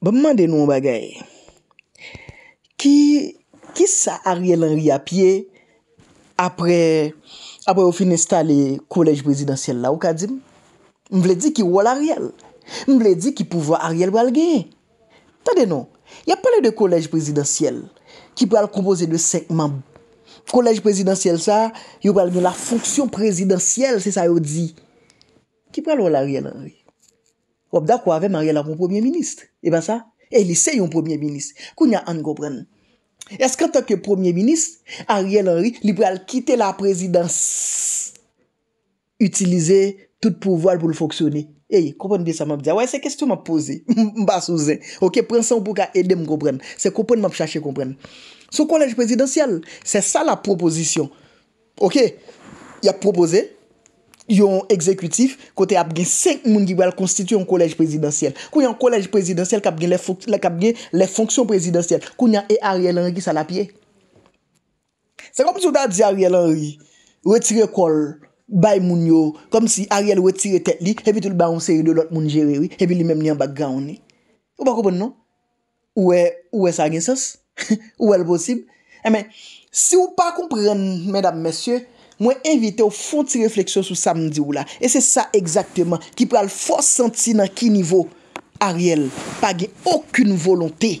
Bè mwen denon bagay, ki sa Ariel Henry apye apre ou fin installe kolej prezidansyel la ou kadzim? Mwen vle di ki wòl Ariel, mwen vle di ki pou wòl Ariel wòl genye. Tade non, ya pale de kolej prezidansyel ki pral kompoze de 5 mamb. Kolej prezidansyel sa, yo pral genye la fonksyon prezidansyel se sa yo di. Ki pral wòl Ariel Henry. Wap da kwa ave Mariela mwen premier ministre? E ba sa? E li se yon premier ministre? Kou nya an go pren? Eske an toke premier ministre, Mariela Henri, li pral kite la prezidans utilize tout pou voal pou l'foksyone? E, kompon de sa mwap di? Wè se kestyou mwap pose? Mba souze. Ok, pren san pou ka ede mwap go pren. Se kompon mwap chache kompon. Sou konlej prezidansyel, se sa la propozisyon. Ok, y ap propoze? Ok, Yon ekzekwitif kote ap gen 5 moun ki wèl konstitu yon kolej prezidansyel. Kou yon kolej prezidansyel kap gen le fonksyon prezidansyel. Kou yon e Ariel Henry ki sa la pie. Se kom si ou ta di Ariel Henry, wè tire kol, bay moun yo, kom si Ariel wè tire tet li, evi tout le baronseri de lout moun jerewi, evi li menm li an baggaon ni. Ou pa koupen nou? Ou e sa gen sas? Ou el posib? Emen, eh si ou pa koupen, mèdame, mèsyè, Mwen evite ou foun ti refleksyon sou samdi ou la. E se sa ekzakteman. Ki pral fos santi nan ki nivou. Ariel. Page okun volonté.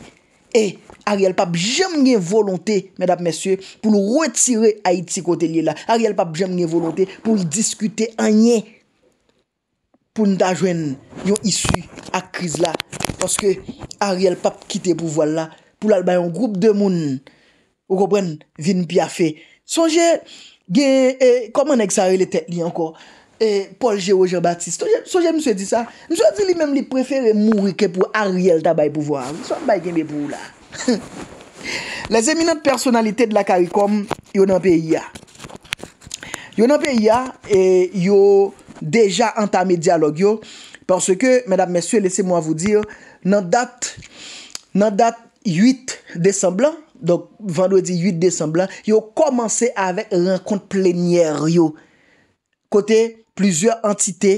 E Ariel pap jem nye volonté. Medap mesye. Pou nou retire a iti kote li la. Ariel pap jem nye volonté. Pou li diskute anye. Pou nou tajwen yon isu ak kriz la. Pou lal bay yon groub de moun. Ou kopren vin pi afe. Son jen... Gen, e, koman ek sa re le tek li anko? E, Paul G. Roger Baptiste. Sou gen mswe di sa? Mswe di li menm li prefere mouri ke pou Ariel tabay pou vwa. Mswe bay gen be pou la. Le zeminat personalite de la karikom, yon anpe iya. Yon anpe iya, e, yon deja antame dialog yo. Porske, medap mesye, lese mwa vou dir, nan dat, nan dat 8 Desemblan, yo komanse avèk renkont plenyer yo, kote plizye entite,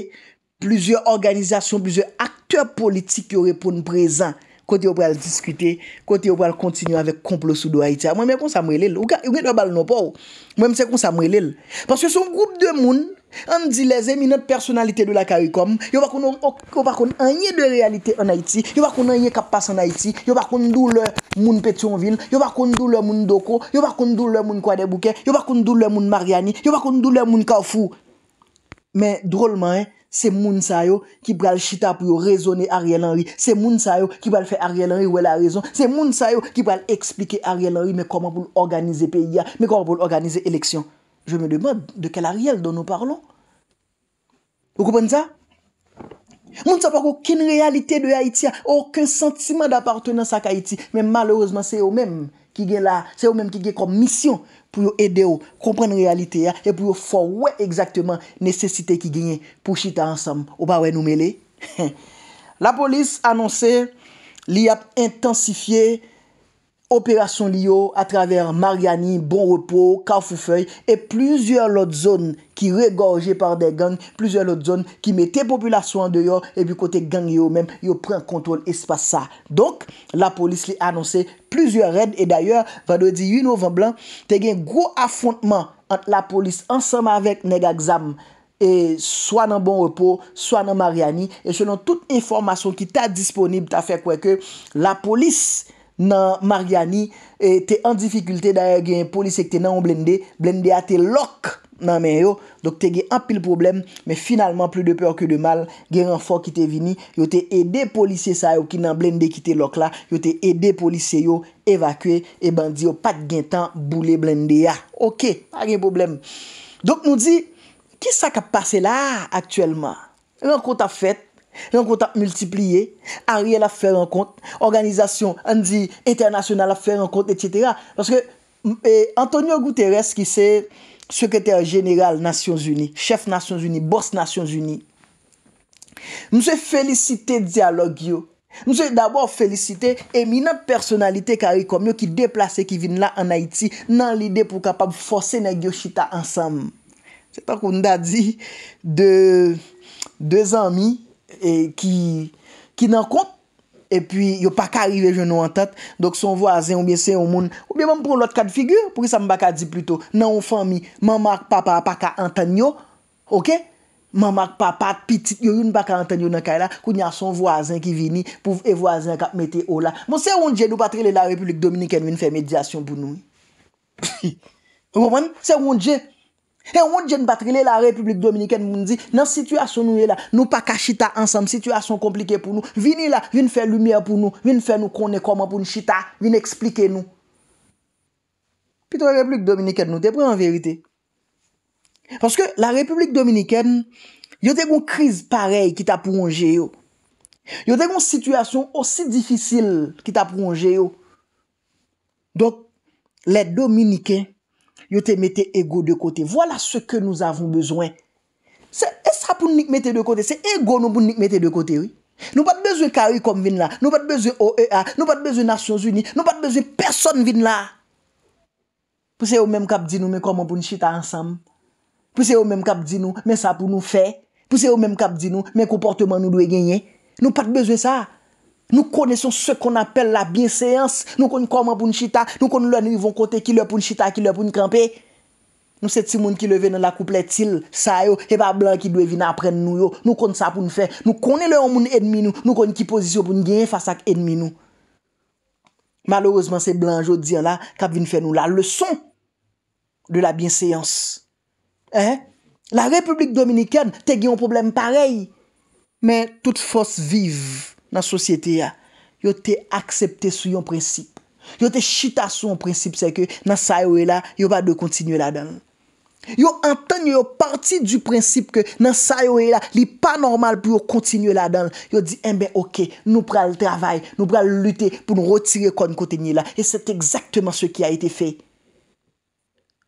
plizye organizasyon, plizye akteur politik yo repoun prezant, kote yo pral diskute, kote yo pral kontinu avèk komplo sou do Haïtia. Mwen mwen kon sa mwen lèl, mwen mwen kon sa mwen lèl. Paske son goup de moun, An di leze mi not personalite de la karikom Yo wakoun anye de realite an Haiti Yo wakoun anye kapas an Haiti Yo wakoun dou le moun Petionville Yo wakoun dou le moun Doko Yo wakoun dou le moun Kouadebouke Yo wakoun dou le moun Mariani Yo wakoun dou le moun Kaufou Men drolman, se moun sayo ki pral chita pou yo rezone Ariel Henry Se moun sayo ki pral fe Ariel Henry wè la rezon Se moun sayo ki pral explike Ariel Henry Mè koman pou l'organize peya Mè koman pou l'organize eleksyon Je me deman de ke la riyal don nou parlon. Ou koupen sa? Moun sa pa koukine realite de Haiti ya. Ou koukine sentimen d'apartenan sa k'Haiti. Men malerouzman se yo menm ki gen la. Se yo menm ki gen kom misyon pou yo ede yo kompren realite ya. E pou yo fò wè exactement nesesite ki genye pou chita ansam. Ou pa wè nou mele. La polis anonsè li ap intensifiye. operasyon li yo a traver Mariani, Bon Repos, Kalfoufeu, e plizye lout zon ki regorje par de gang, plizye lout zon ki mette populasyon de yo, e pi kote gang yo men, yo pren kontrol espasa. Donk, la polis li anonse plizye red, e dayor, vado di 8 novemblan, te gen gwo afontman ant la polis, ansama vek Negagzam, e swan nan Bon Repos, swan nan Mariani, e selon tout informasyon ki ta disponib, ta fe kweke, la polis, nan Mariani, e, te en difficulte daye gen polise ki te nan blende blende a te lok nan men yo dok te gen an pil problem men finalman plu de pe orke de mal gen renfor ki te vini, yo te ede polise sa yo ki nan blende ki te lok la yo te ede polise yo evakwe e bandi yo pat gen tan boule blende a, ok, a gen problem dok nou di kisa ka pase la aktuelman yon konta fet Yon konta multipliye Arie la fè renkont Organizasyon an di internasyonal la fè renkont Etc Antonio Guterres ki se Sekreter general Nasyons Uni Chef Nasyons Uni, boss Nasyons Uni Mse felicite Dialogue yo Mse d'awor felicite Eminan personalite kari komyo ki deplase Ki vin la an Haiti Nan lide pou kapab fose na Gyochita ansam Se takou nda di De De zanmi E ki nan kont E pi yo pa ka arrive jeno an tat Dok son vwazen ou biye se yon moun Ou biye moun pou lout kat figure Pou ki sa m baka di pluto Nan ou fami mamak papa pa ka antenyo Ok Mamak papa pati pitit Yo yon baka antenyo nan kay la Kou nyan son vwazen ki vini Pou e vwazen kap mete o la Moun se yon dje nou patrele la Republik Dominik Yon fè medyasyon pou nou Moun se yon dje E woun jen batri le la Republik Dominikèn moun di, nan situasyon nou e la, nou pa kachita ansam, situasyon komplike pou nou, vini la, vini fe lumiye pou nou, vini fe nou konen koman pou nchita, vini eksplike nou. Pitre Republik Dominikèn nou, te pre en verite. Paske la Republik Dominikèn, yo dekoun kriz parey ki ta pou ronge yo. Yo dekoun situasyon osi difisil ki ta pou ronge yo. Dok, le Dominikèn, Yo te mette ego de kote. Voila se ke nou avon bezwen. Se e sa pou nou mette de kote, se ego nou pou nou mette de kote. Nou pat bezwen kari konm vin la. Nou pat bezwen OEA. Nou pat bezwen Nasyon Zuni. Nou pat bezwen person vin la. Pou se yo menm kap di nou men konman pou nou chita ansam. Pou se yo menm kap di nou men sa pou nou fe. Pou se yo menm kap di nou men komportman nou dwe genyen. Nou pat bezwen sa. Nou kone son se kon apel la bienséans. Nou kon koman pou nchita. Nou kon lè nou yvon kote ki lè pou nchita, ki lè pou nkampè. Nou se ti moun ki leve nan la koup letil. Sa yo, e pa blan ki dwe vin apren nou yo. Nou kon sa pou nfè. Nou kon lè yon moun enmi nou. Nou kon ki pozisyon pou ngenye fasa k enmi nou. Malorosman se blan jo diyan la, kap vin fè nou la le son de la bienséans. Eh? La Republik Dominikèn te gen yon problem parey. Men, tout fos vive. nan sosyete ya, yo te aksepte sou yon prinsip. Yo te chita sou yon prinsip, se ke nan sa yo e la, yo pa de kontinye la dan. Yo enten yo parti du prinsip ke nan sa yo e la, li pa normal pou yo kontinye la dan. Yo di, eh enbe, ok, nou pral travay, nou pral lute, pou nou retire kon kontinye la. E se te ekzakteman se ki a ite fe.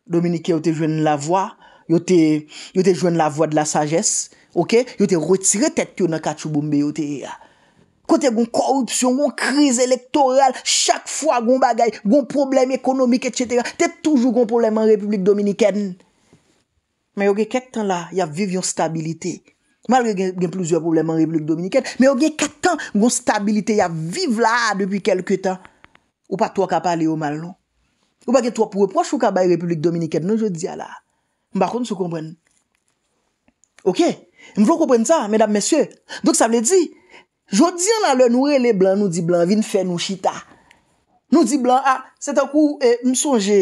Dominike yo te jwen la voa, yo te jwen la voa de la sagesse, yo te retire tet yo nan kachouboumbe, yo te... Kote yon korupsyon, yon kriz elektoryal, chak fwa yon bagay, yon problem ekonomik, etc. Tè toujou yon problem an Republik Dominikèn. Men yon gen ket tan la, yon viv yon stabilite. Mal gen gen plouzyon problem an Republik Dominikèn. Men yon gen ket tan yon stabilite, yon viv la depi kelke tan. Ou pa to a ka pale yon mal non. Ou pa gen to a pou reproshou ka bay Republik Dominikèn non jodi ya la. Mbakon sou kompren. Ok, mvlo kompren sa, medam mesye. Dok sa vle di... Jodi an la lè nou re lè blan nou di blan vin fè nou chita. Nou di blan a, ah, set akou eh, m sonje...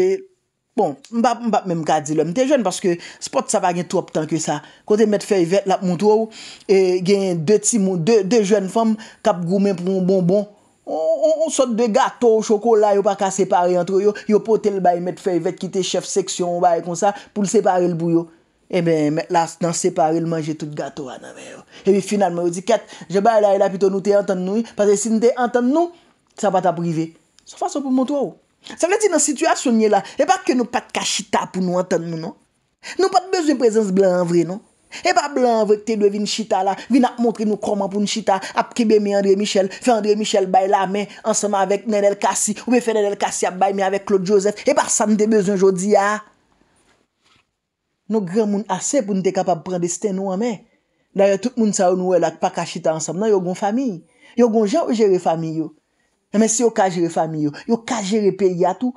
Bon, m pap m pap mèm ka di lè. M te jwen parce ke spot sa pa gen trop tan ke sa. Kote mèt fèy vèt la moutrou, e gen dè ti moun, dè jwen fòm kap goumen pou m bonbon. On sot de gato, chokola, yo pa ka separe antre yo. Yo pote l bay mèt fèy vèt ki te chef seksyon bay kon sa pou l separe l bouyo. E bè mèk la nan separel manje tout gato anan mè yo. E bè final mè ou di ket, jè bè alay la e pitou nou te enten nou, pase si nou te enten nou, sa va ta prive. Sa fason pou mwotwa ou. Sa mè di nan situasyon nye la, e pa ke nou pat ka chita pou nou enten nou, non? Nou pat bezwen prezens blan vre, non? E pa blan vre te dwe vin chita la, vin ap montre nou kroman pou nchita, ap ki be me André Michel, fe André Michel bay la men, ansama avèk Nenel Kassi, ou pe fe Nenel Kassi ap bay me avèk Claude Joseph, e pa san de Nou gran moun ase pou nou te kapab pran desten nou amè. Darye tout moun sa ou nou wè lak pa kachita ansam. Nan yo gon fami. Yo gon jan ou jere fami yo. Yon kajere fami yo. Yo kajere pe yatou.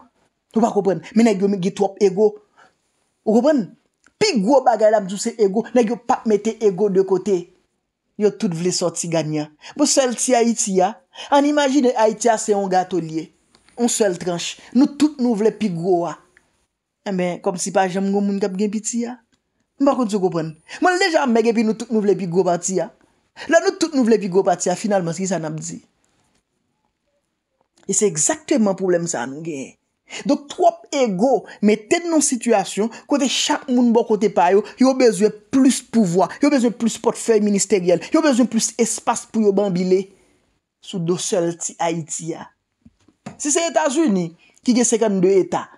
Yo pa koupen. Menèk yo me gitwop ego. Yo koupen. Pi gwo bagay la mdjouse ego. Nèk yo pap mette ego de kote. Yo tout vle soti ganyan. Bo sel ti Haiti ya. An imagine Haiti ya se yon gato liye. On sel tranche. Nou tout nou vle pi gwo wa. A eh men, kom si pa jem ngon moun kap gen piti ya. Mwen pa konti sou kopren. Mwen lejan mbe gen pi nou tout nou vle pi go pa ti ya. La nou tout nou vle pi go pa ti ya. Finalman, s'ki san ap di. E se ekzaktemen problem sa an gen. Do trop ego, me ten non situasyon, kote chak moun bo kote payo, yo bezwe plus pouvoi, yo bezwe plus potfey ministeryel, yo bezwe plus espas pou yo bambile, sou dosel ti Haiti ya. Si se Etats-Unis, ki gen 52 Etats,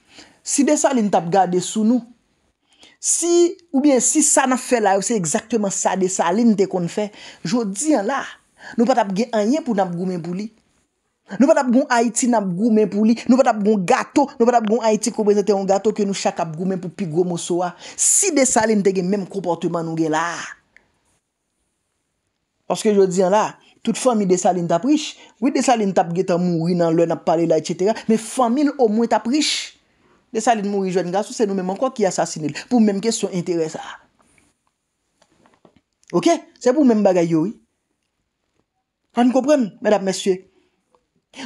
Si desaline tap gade sou nou, si oubyen si sa na fe la, ou se ekzaktouman sa desaline te kon fe, jodi an la, nou patap gen anyen pou nap goumen pou li. Nou patap goun Haiti nap goumen pou li, nou patap goun gato, nou patap goun Haiti koubezete yon gato ke nou chak ap goumen pou pigou mou so a. Si desaline te gen menm komportouman nou gen la. Paske jodi an la, tout fami desaline tap riche, wè desaline tap gen tan moun rinan lè nap pale la etc, men famil o mwen tap riche. Desa li mouri jwen gasou, se nou menman kwa ki asasine li. Pou menm kesyon interese a. Ah. Ok? Se pou menm bagay yoy. An nou kompreme, mèdap mèsyè?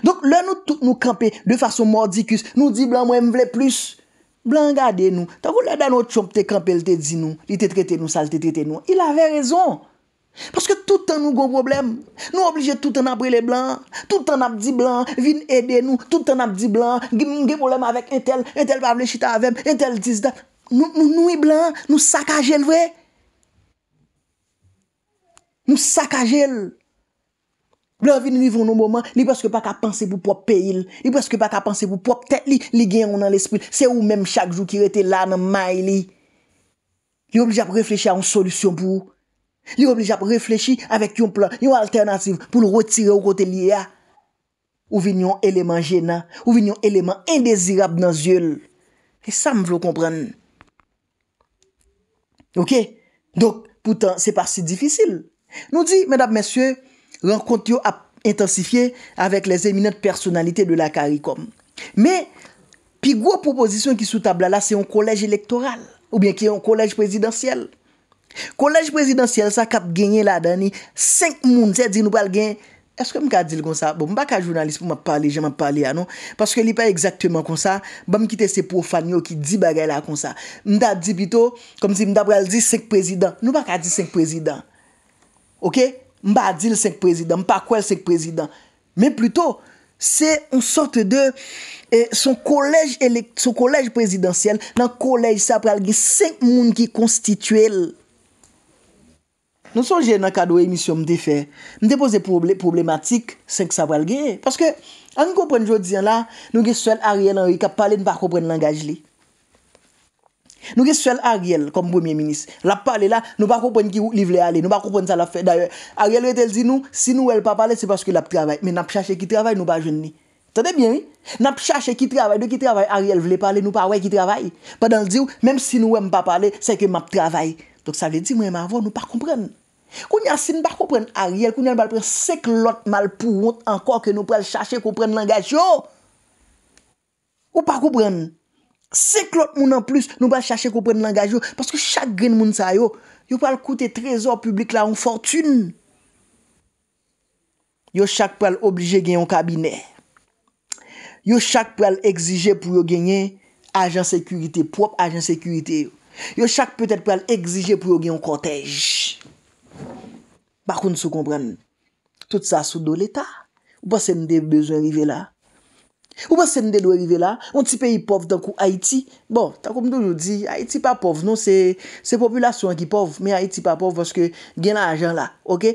Donk, lè nou tout nou kampe de fason mordikus. Nou di, blan mwen mwèm vle plus. Blan gade nou. Takou lè dan nou tchomp te kampe, lte di nou. Lite trete nou, salte trete nou. Il avè rezon. Paske tout an nou goun problem, nou oblije tout an apri le blan, tout an apdi blan, vin ebe nou, tout an apdi blan, gen problem avek entel, entel pavle chita avem, entel dizda, nou nou e blan, nou sakajel vwe. Nou sakajel. Blan vin nou yvon nou boman, li pweske pa ka panse pou pwop pe il, li pweske pa ka panse pou pwop te, li gen yon nan l'espri, se ou menm chak jou ki rete la nan may li. Li oblije ap refleche an solusyon pou ou. Li yon plij ap reflechi avèk yon plan, yon alternatif pou l'wotire ou kote li ya. Ou vin yon eleman jena, ou vin yon eleman indezirab nan zyul. E sa m vlo kompren. Ok? Dok, poutan, se pa si difisil. Nou di, mèdap mèsyè, renkont yo ap intensifiye avèk les eminèt personalité de la karikom. Mè, pi gwo proposisyon ki sou tabla la, se yon kolej elektoral. Ou bien ki yon kolej prezidentiyel. Kolej prezidansyel sa kap genye la dani 5 moun, se di nou pal gen Eske m ka di l kon sa? Bon, m baka jounalist pou m ap pale, jen m ap pale ya non Paske li pa exactement kon sa Ba m kite se pou fan yo ki di bagay la kon sa M da di pito Kom si m da pral di 5 prezidans Nou baka di 5 prezidans M baka di l 5 prezidans M pa kwel 5 prezidans Men pluto, se on sorte de e, Son kolej prezidansyel Nan kolej sa pral gen 5 moun ki konstituel Nou sonje nan kado emisyon mde fe, mde pose problematik, senk sa pral geye. Paske, an ki kompren jodi an la, nou ge swel Ariel Henry ka pale nou pa kompren langaj li. Nou ge swel Ariel, kom pwemye minis, la pale la, nou pa kompren ki wou li vle ale, nou pa kompren sa la fe. Daye, Ariel wete l di nou, si nou wèl pa pale, se paske l ap travay. Men ap chache ki travay, nou pa jouni. Tante bien, nan ap chache ki travay, nou ki travay, Ariel vle pale, nou pa wèl ki travay. Padan l di ou, menm si nou Kouni asin, ba koupren a riel, kouni an bal pren sek lot mal pou wot ankor ke nou pral chache koupren langaj yo. Ou pa koupren sek lot moun an plus nou pral chache koupren langaj yo. Paske chak gren moun sa yo, yo pral koute trezor publik la ou nfortune. Yo chak pral oblije genyon kabine. Yo chak pral exije pou yo genyen ajan sekurite, prop ajan sekurite. Yo chak petet pral exije pou yo genyon kotej. Bakoun sou kompren, tout sa sou do l'Etat. Ou pas se nou de bezwen vive la? Ou pas se bon, nou non, de do vive la? Ou ti peyi pov dan kou Haiti? Bon, ta kom do yo di, Haiti pa pov. Non, se populasyon ki pov, men Haiti pa pov, vwoske gen la ajan la. Ok?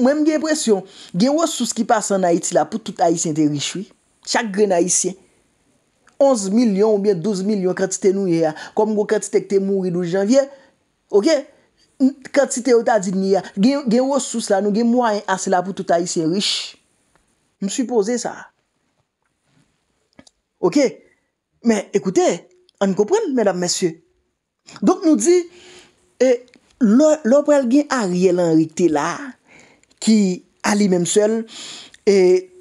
Mwenm gen presyon, gen wos sou ki pas an Haiti la, pou tout Haitien te rishwi. Chak gren Haitien. Onze milyon ou bien douze milyon kwen ti te nou ye ya. Kwen ti te mounri nou janvye. Ok? Kan ti te ou ta di ni ya, gen wos sous eh, eh, la, nou gen mwa yon as la pou touta yi se riche. M sou pose sa. Ok, men ekoute, an yon kopren, men dam mesye. Donk nou di, lopre el gen a rielan rite la, ki a li menm sel,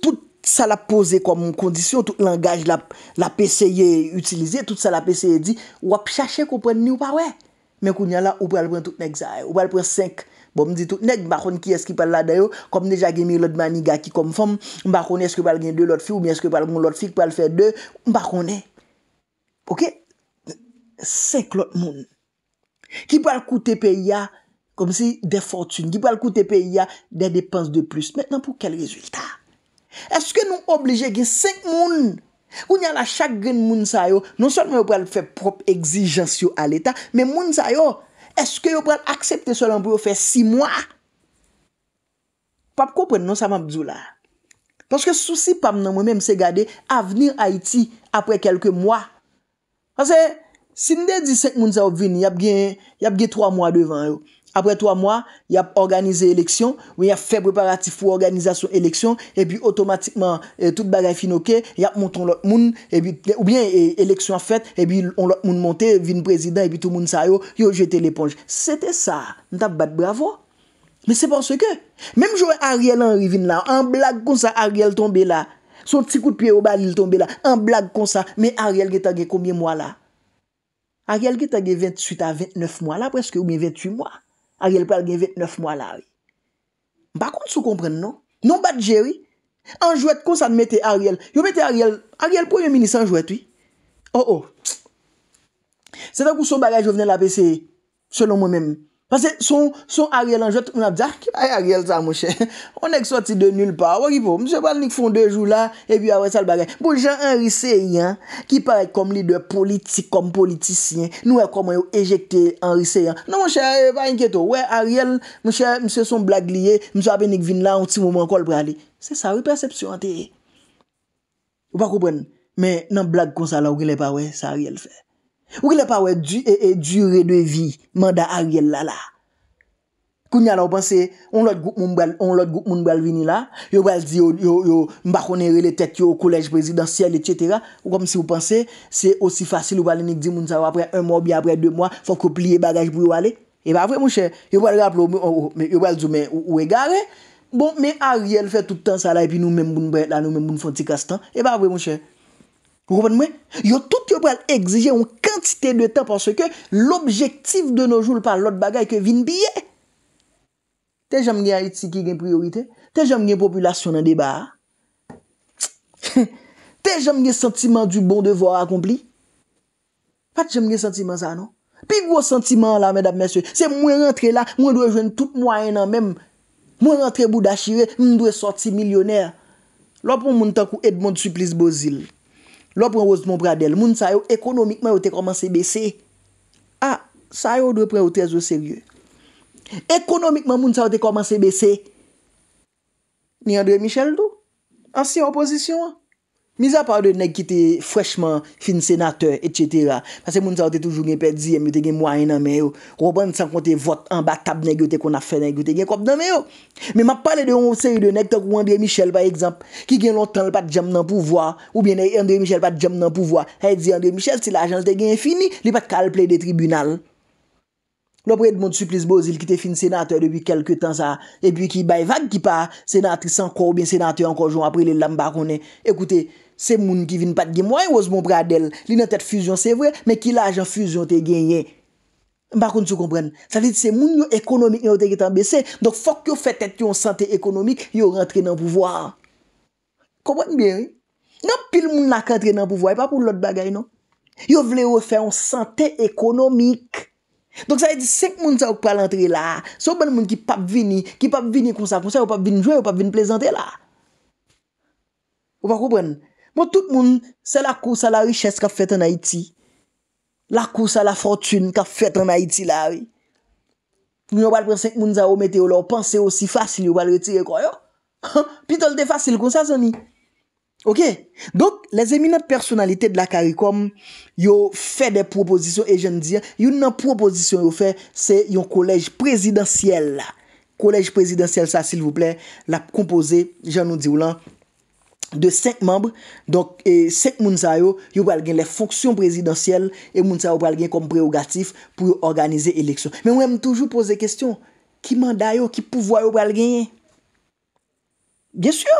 tout sa la pose kwa moun kondisyon, tout langaj la peseye utilize, tout sa la peseye di, wap chache kopren ni ou pa wey. Mwen kou nyan la, ou pal pren tout nek zaye. Ou pal pren 5. Bon, di tout nek, bakon ki eski pal la dayo, kom neja gen mi lot maniga ki kom fom. Mwen bakon eski pal gen 2 lot fi, ou mi eski pal gen lot fi, ki pal fe 2. Mwen bakon ne. Ok? 5 lot moun. Ki pal koute pe ya, kom si, de fortune. Ki pal koute pe ya, de depans de plus. Mwen nan pou kel rezultat? Eske nou oblije gen 5 moun? Ou nye la chak gen moun sa yo, non son men yo pral fe prop exijans yo al eta, men moun sa yo, eske yo pral aksepte solan pou yo fe 6 mwa? Pap, ko pren non sa mabdou la? Panske sou si pap nan mwen mwen mse gade, a venir Haiti apre kelke mwa. Panske, sin de di senk moun sa yo veni, yap gen 3 mwa devan yo. apre 3 mwa, yap organize eleksyon, ou yap fe preparatif ou organizasyon eleksyon, epi otomatikman, eh, tout bagay finoke, yap monton lot moun, ou bien eleksyon eh, fèt, epi lot moun monte, vin prezident, epi tout moun sayo, yo jete l'eponj. Sete sa, nta bat bravo. Men se panse ke, menm jowe Ariel Henry vin la, an blag kon sa, Ariel tombe la, son ti kout piye ou bali tombe la, an blag kon sa, men Ariel getage koumye mwa la? Ariel getage 28 a 29 mwa la, preske ou bien 28 mwa. Ariel pral gen 29 mwa lari. Bakon sou kompren nou? Non bat jeri? Anjouet konsan mette Ariel. Yo mette Ariel, Ariel pwoy meni sanjouet wii? Oh oh! Seda kou son bagaj yo venen la bese, selon mwen menm, Pase son Ariel ah, ah bon, an eh, jote, non, eh, un ap di ak, aye Ariel sa monshe, on ek soti de nul pa, wakipo, msye ban nik fon de jou la, e pi awe sal bagay. Bo ljan Henry Seyen, ki parek kom li de politik, kom politisyen, nou e koman yo ejekte Henry Seyen. Nan monshe, e pa enketo, wè Ariel, msye son blag liye, msye apen nik vin la, un ti mouman kol pran li. Se sa repersepsyon an te e. Ou pa koupen, men nan blag kon sa la wile pa wè, sa Ariel fè. Ou ki le pa we djure de vi manda Ariel la la Kou nyan la ou panse, on lot gout moun bel, on lot gout moun bel vini la Yo bel di yo, yo, yo, mbakonere le tek yo, koulej prezidansiyel etyetera Ou kom si ou panse, se osi fasil ou balenik di moun sa wapre un moun bi apre dwe moun Fon kou pliye bagaj pou yo wale, e ba vre moun chè Yo bel rap lo, yo bel di yo me we gare Bon, me Ariel fe toutan sa la, e pi nou men moun bret la, nou men moun fonti kastan E ba vre moun chè Roupan mwen, yon tout yon pral egzije yon kantite de tan pan se ke l'objektif de nou joul pa l'ot bagay ke vin biye. Te jom gen a iti ki gen priorite? Te jom gen populasyon nan deba? Te jom gen sentiman du bon devor akompli? Pat jom gen sentiman sa nou? Pi gwo sentiman la, mèd ap mèsyo, se mwen rentre la, mwen dwe jwen tout mwaen nan mèm. Mwen rentre bou da chire, mwen dwe sorti milyonèr. Lop mwen moun takou et moun suplis bo zil. Lò pou an wòz moun bradel, moun sa yo ekonomikman wote komanse besè. Ha, sa yo dò pre wote zwo seryè. Ekonomikman moun sa wote komanse besè. Ni Andre Michel dò? Asi oposisyon wò? Misa pa ou de neg ki te fweshman fin senateur, et cetera. Pase moun sa ou te toujou gen pe diye, mi te gen mway nan me yo. Kou ban san kon te vot an ba tab neg yo te kon a fe neg yo te gen kop nan me yo. Me ma pale de ou seri de neg to kou André Michel, pa ekzamp, ki gen lontan l pat jam nan pouvoa, ou bien e André Michel pat jam nan pouvoa. Hey, di André Michel, si la ajans te gen fini, li pat kalple de tribunal. Lopre et moun suplis bozil ki te fin senateur debi kelke tan sa. E pi ki bay vag ki pa, senateur san kou, bin senateur an konjou, apri li lam bakounen. Ekoute, se moun ki vin pat gi mwoy wos moun pradel. Li nan tet fusion se vwe, men ki laj an fusion te genye. Bakoun sou kompren. Sa vit se moun yo ekonomik yo te git an besen. Dok fok yo fet non, et yo an sante ekonomik, yo rentre nan pouvoi. Komwen biye? Nan pil moun la ki rentre nan pouvoi, pa pou lot bagay non. Yo vle yo fe an sante ekonomik. Donk sa yè di, 5 moun sa ou pral antre bon, la, sou bon moun ki pap vini, ki pap vini konsa konsa, ou pap vini jwè, ou pap vini plezante la. Ou pa koupren? Mon, tout moun, se la kousa la riches ka fèt an Haiti. La kousa la fòrtune ka fèt an Haiti la, wè. Moun yo bal pral 5 moun sa ou mette ou lò, panse ou si fàsil yo bal retire kon yo. Pi tol te fàsil konsa soni. Ok, donc les éminentes personnalités de la CARICOM, yo fè des propositions et je ne dis, yon nan propositions yo fè, c'est yon collège présidentiel. Collège présidentiel, ça s'il vous plaît, la composé, je ne dis ou lan, de 5 membres, donc 5 mounzayou, yo prèlgène les fonctions présidentielles et mounzayou prèlgène comme prérogatif pour organiser l'élection. Mais on aime toujours poser question, qui mandat yo, qui pouvoir yo prèlgène? Bien sûr!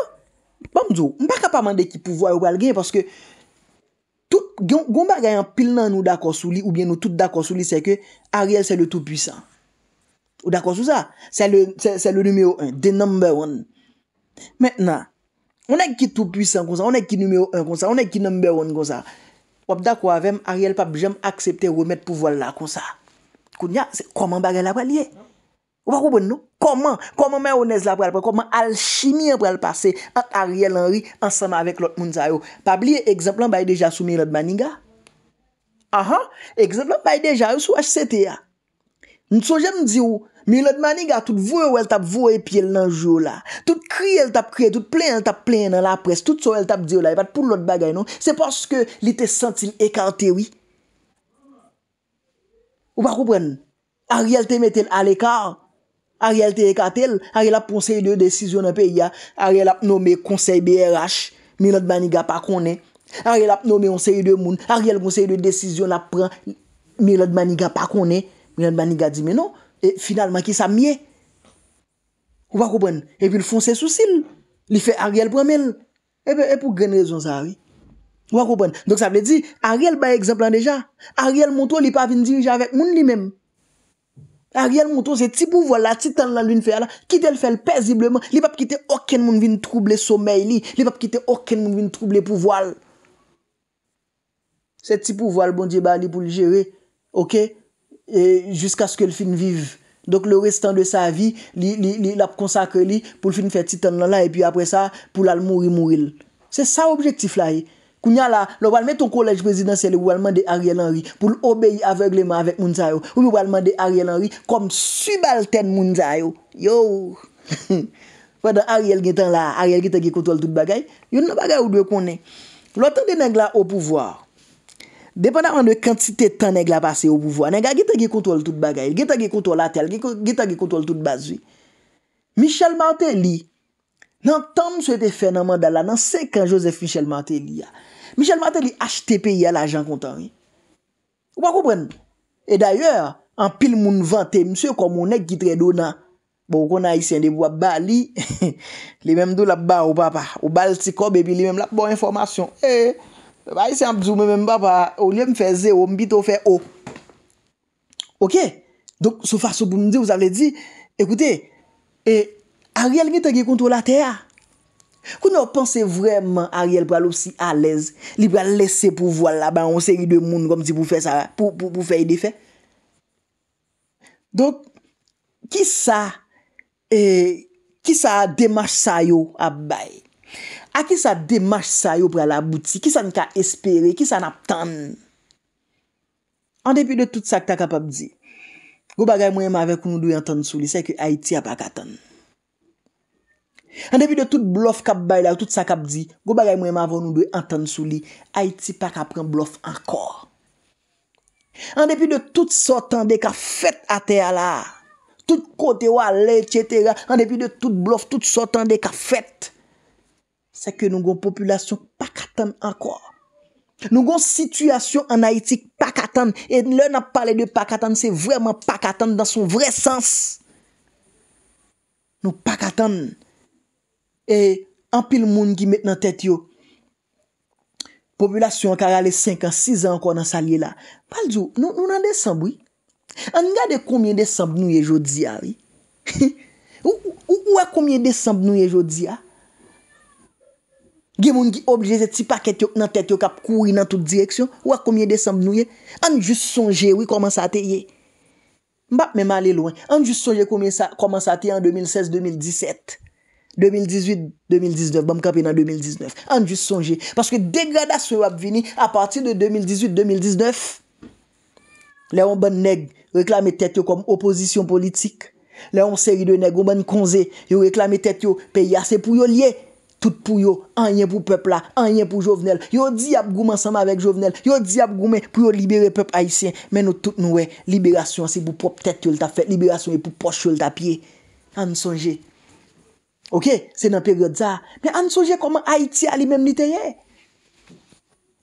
Bon mzou, m baka pa mande ki pouvoi ou wal gen, paske, goun bagay an pil nan nou dakon sou li, ou bien nou tout dakon sou li, se ke Ariel se le tout puisan. Ou dakon sou sa, se le numeo 1, de number 1. Mètena, on ek ki tout puisan kon sa, on ek ki numeo 1 kon sa, on ek ki number 1 kon sa. Wap dakwa, vem Ariel pap jem aksepte ou remet pouvoi la kon sa. Koun ya, kouman bagay la balye. Non. Ou pa koupen nou? Koman? Koman mè ou nez la prel prel? Koman alchimien prel pase? An a riel anri ansama vek lot moun zayou? Pa bli e egzemplan bay deja sou Milot Maniga? Aha! Egzemplan bay deja ou sou HCT ya? N sou jem di ou? Milot Maniga tout vwe ou el tap vwe epi el nan jou la? Tout kri el tap kri tout plen el tap plen nan la pres tout sou el tap di ou la e pat pou lot bagay nou? Se poske li te sentin ekarte wii? Ou pa koupen? A riel te metel al ekar? Ariel te ekatel, Ariel ap konsey de desisyon ap pe ya, Ariel ap nome konsey BRH, mi lot maniga pa konen, Ariel ap nome konsey de moun, Ariel konsey de desisyon ap pren, mi lot maniga pa konen, mi lot maniga di menon, e finalman ki sa mye. Ou pa koupen? E pi l'fonse sou sil, li fe Ariel pramen, e pe pou gen rezon sa, ou pa koupen? Donk sa ple di, Ariel baye egzemplan deja, Ariel monto li pa vin dirijan vek moun li menm. A riyal mouton, se ti pou voal la, ti tan lan loun fey ala, kite l fel pezibleman, li pa p kite oken moun vin trouble somay li, li pa p kite oken moun vin trouble pou voal. Se ti pou voal bon diye ba li pou l jere, ok, e, jiska sko l fin vive. Dok le restan de sa vi, li, li, li, la p konsakre li pou l fin fey ti tan lan la, e pi apre sa, pou l al mouri mouri. Se sa objektif la e. Eh. Kou nyan la, lo walme ton kolèj prezidansyèle ou walman de Ariel Henry pou l'obeye avegleman avèk mounza yo. Ou mi walman de Ariel Henry kom subalten mounza yo. Yo! Fwa dan Ariel gen tan la, Ariel gita ge kontrol tout bagay. Yo nan bagay ou dwe konen. Lo tan de nèk la ou pouvoar, depan nan an de kantite tan nèk la pase ou pouvoar, nèk la gita ge kontrol tout bagay, gita ge kontrol la tel, gita ge kontrol tout bazwe. Michel Martelly, nan tan mswe te fenomen dala nan sekan Joseph Michel Martelly ya, Michel Maté li htp yal ajan kontan ri. Ou pa koupren? E d'ayor, an pil moun vante, msè kom moun ek gitre do nan. Bon, kon a isen de wap bali, li menm do lap ba ou papa. Ou bal si ko bebi, li menm lap bon informasyon. E, eh, ba isen dzou menm papa, ou li menm feze, ou mbito fe o. Ok, donk soufa souboun di, ou zavle di, ekoute, e, a real mi tege kontou la teya. Koun nou panse vreman a riel pou alop si alez Li pou alese pou vo la ba On seri de moun kom ti pou fey de fe Dok Ki sa Ki eh, sa demache sayo ap bay A ki sa demache sayo Pou ala bouti Ki sa n ka espere Ki sa nap tan An depi de tout sa ki ta kapap di Gou bagay mwen ma ven Koun nou dwey an tan sou li Se ki Haiti ap akatan An depi de tout blof kap bay la ou tout sa kap di, go bagay mwen ma von nou de antan sou li, Haiti pa kap ren blof ankor. An depi de tout sotan de ka fet ate a la, tout kote wale et chetera, an depi de tout blof, tout sotan de ka fet, se ke nou gon populasyon pak atan ankor. Nou gon sityasyon an Haiti pak atan, et lè nan pale de pak atan, se vwèman pak atan dan sou vwè sens. Nou pak atan ankor. E, anpil moun ki met nan tet yo, populasyon ka gale 5 an, 6 an akon nan salye la, paljou, nou nan desambou, an gade koumyen desamb nouye joudzi ya, ou a koumyen desamb nouye joudzi ya, ge moun ki objeze ti paket yo nan tet yo kap kouye nan tout direksyon, ou a koumyen desamb nouye, an jous sonje wè koman sa te ye, mbap men malè lwen, an jous sonje koman sa te ye an 2016-2017, 2018-2019, banm kapi nan 2019 Anjous sonje Paske degrada sou ap vini A pati de 2018-2019 Le yon ban neg Reklame tet yo kom oposisyon politik Le yon seri de neg O ban konze, yo reklame tet yo Pe yase pou yo liye Tout pou yo, anjen pou pepla, anjen pou jovenel Yo di ap goum ansama vek jovenel Yo di ap goum pou yo libere pep aisyen Men nou tout nou we Liberasyon se pou pop tet yo lta fe Liberasyon se pou poch yo lta pie Anjous sonje Ok, se nan peryode sa. Men an souje koman Haiti a li menm literye?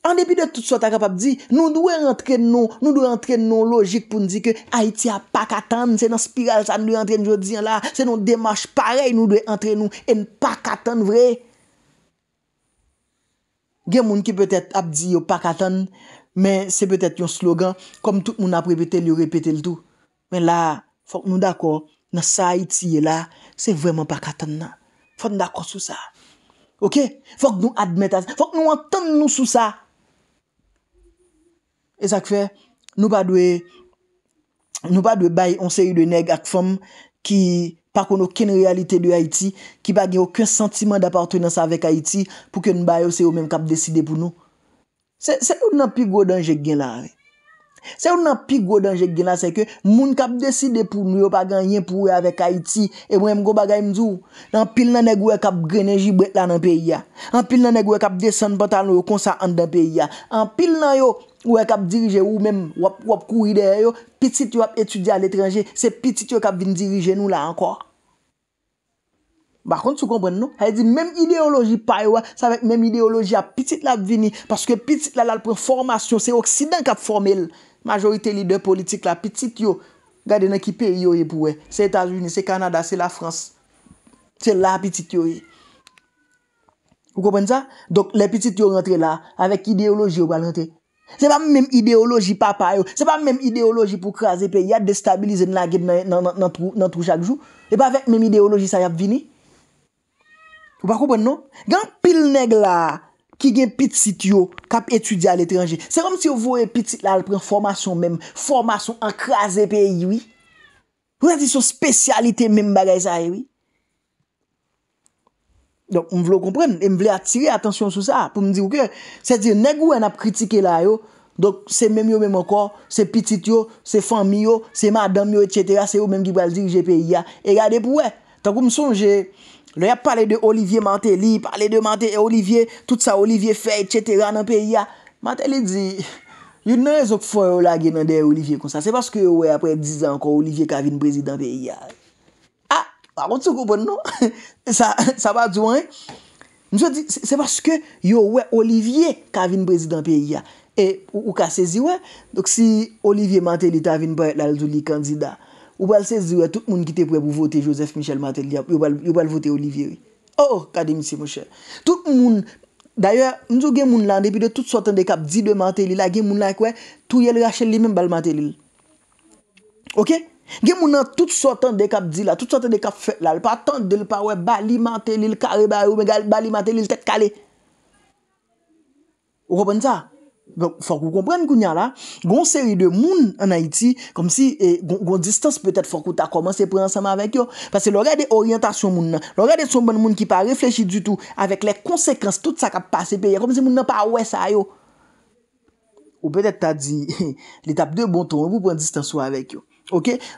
An depi de tout sou ta kap ap di, nou dwe entren nou, nou dwe entren nou logik pou n di ke Haiti a pakatan, se nan spiral sa nou dwe entren jodi an la, se nan demache parey nou dwe entren nou, en pakatan vre. Gen moun ki petet ap di yo pakatan, men se petet yon slogan, kom tout moun ap repete li yo repete l tou. Men la, fok nou dako, nan sa Haiti yon e la, Se vwèman pa katan nan. Fòk nou akonsou sa. Ok? Fòk nou admèt as. Fòk nou antan nou sou sa. E sak fè, nou pa dwe nou pa dwe bay onse yu de neg ak fòm ki pa kon ouken realite de Haiti ki pa gen ouken sentiman d'apartounan sa avèk Haiti pou ke nou bay ou se ou menm kap deside pou nou. Se ou nan pi gwo danje gen la avè. Se ou nan pi gwo danje gena se ke moun kap deside pou nou yo pa ganyen pou yo avek Haiti E mwen mgo bagay mdou Nan pil nan e gwe kap grenenji bret lan an pe ya Nan pil nan e gwe kap desen patal nou yo konsa an dan pe ya Nan pil nan yo gwe kap dirije ou men wap kou ide yo Pitit yo ap etudye al etranje se pitit yo kap vin dirije nou la an kwa Bakon tu kompwen nou Haye di men ideoloji paye wap sa vek men ideoloji ap pitit la vini Paske pitit la lal pren formasyon se oksidan kap formel Majorite lider politik la, pitit yo, gade ne ki pe yo ye pou we. Se Etats-Unis, se Kanada, se la Frans. Se la pitit yo ye. Ou kompon sa? Dok le pitit yo rentre la, avèk ideoloji yo bal rentre. Se pa mèm ideoloji pa pa yo. Se pa mèm ideoloji pou krasi pe. Ya destabilize nageb nan trou chak jou. E pa avèk mèm ideoloji sa yap vini. Ou pa kompon nou? Gan pil neg la. Ki gen pitsit yo kap etudya l'etranje. Se kom si yo vwoye pitsit la, al pren formasyon menm. Formasyon ankraze pe ywi. Wè di son spesyalite menm bagay sa ywi. Donk, m vwoye kompren. E m vwoye atire atensyon sou sa. Pou m di wkè. Se di, neg wè na kritike la yo. Donk, se menm yo menm okor. Se pitsit yo. Se fanmi yo. Se madan yo, etc. Se yo menm ki wè al diri jè pe ywa. E gade pou wè. Tonk wè m sonjè. Nou ya pale de Olivier Manté li, pale de Manté et Olivier, tout sa Olivier fait, etc. nan peyi ya. Manté li di, yon nan yon zok fwen yon la gen nan de Olivier kon sa. Se baske yon we apre 10 an kon Olivier kavin prezidant peyi ya. Ha, akont sou koubon nou. Sa ba djouan. Mou se di, se baske yon we Olivier kavin prezidant peyi ya. E ou kasezi we, dok si Olivier Manté li tavin prezidant peyi ya. Ou pal se ziwe, tout moun gite pou e pou vote Joseph Michel Matelil, ou pal vote Olivier. Ou, oh, kadem si mouche. Tout moun, daye, njou gen moun lan depi de tout sotan de kap di de Matelil la, gen moun la kwe, tou yel rache li men bal Matelil. Ok? Gen moun nan tout sotan de kap di la, tout sotan de kap fek la, l pa tan de l pa we, bali Matelil, kare barou, me gal bali Matelil, tet kale. Ou kopon sa? Ou kopon sa? Fok ou kompren koun ya la, goun seri de moun an Haiti, kom si eh, goun distanse peut-et fok ou ta komanse pou ansama avèk yo. Pase lorè de oryentasyon moun nan, lorè de sombon moun ki pa reflechit du tout, avèk le konsekans tout sa kap pase pe ya, kom si moun nan pa ouè sa yo. Ou peut-et ta di, l'etap 2 bon ton, ou pou pran distanse ou avèk yo.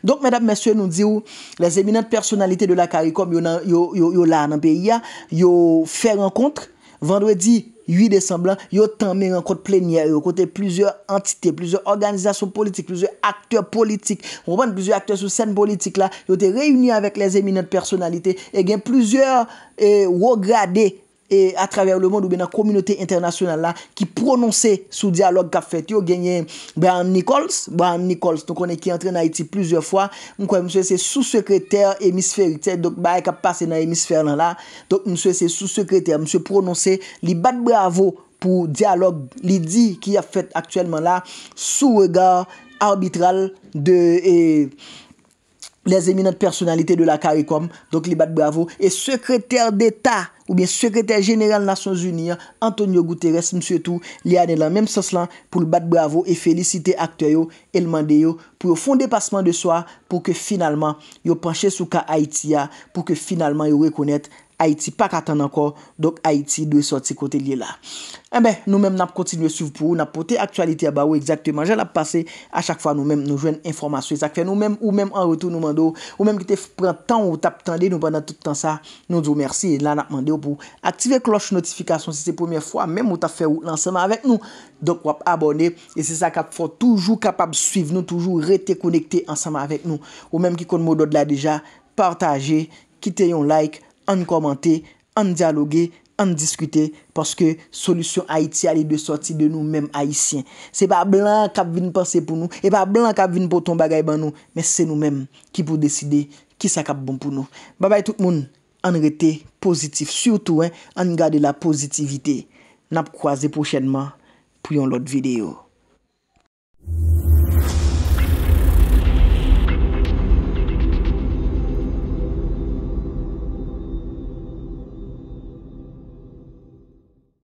Donk mèdap mèsyon nou di ou, les éminentes personnalité de la Karikom yo la nan pe ya, yo fè renkontre. Vendredi 8 Desemblan, yo tanmen yon kote plenye yo, kote plizye entite, plizye organizasyon politik, plizye akteur politik. Roumane plizye akteur sou sen politik la, yo te reyouni avèk les eminat personalite, e gen plizye wograde eh, politik. e a travèr le monde ou be nan kominote internasyonal la, ki prononse sou diyalog kap fèt. Yo genye Brian Nichols, Brian Nichols, ton konè ki entre nan Haiti plizèr fwa, mwen kwen mwen se se sou sekreter emisferik, tse, donk baye kap pase nan emisfer lan la, donk mwen se se sou sekreter, mwen se prononse, li bat bravo pou diyalog li di ki ap fèt aktuelman la, sou regar arbitral de... les éminentes personnalités de la CARICOM, donc les battes bravo, et secrétaire d'État, ou bien secrétaire général Nations Unies, Antonio Guterres, M. Tou, Léané, la même sens là, pou le battes bravo, et féliciter acteux, et le mandé, pou yon fond dépassement de soi, pou que finalement, yon penche souka Haïti, pou que finalement, yon reconnaître, Haïti pa katan anko, dok Haïti dwe soti kote liye la. Ebe, nou mèm nap kontinye souv pou ou, nap pote aktualite aba ou, exactement, jè la passe, a chak fwa nou mèm nou jwen informasyon, sak fè nou mèm ou mèm an rotou nou mandou, ou mèm ki te fpren tan ou tap tande nou pandan tout tan sa, nou djou mersi, lan ap mandou pou aktive kloche notifikasyon si se pwemye fwa, mèm ou tap fè ou lansèman avèk nou, dok wap abone, e se sa kak fwa toujou kapab souv, nou toujou rete konekte ansèman avè an komante, an diyaloge, an diskute, paske solusyon Haiti a li de sorti de nou menm Haitien. Se pa blan kap vin pase pou nou, e pa blan kap vin poton bagay ban nou, men se nou menm ki pou deside ki sa kap bon pou nou. Babay tout moun, an rete pozitif. Soutou an gade la pozitivite. Nap kwaze pochenman pou yon lot video.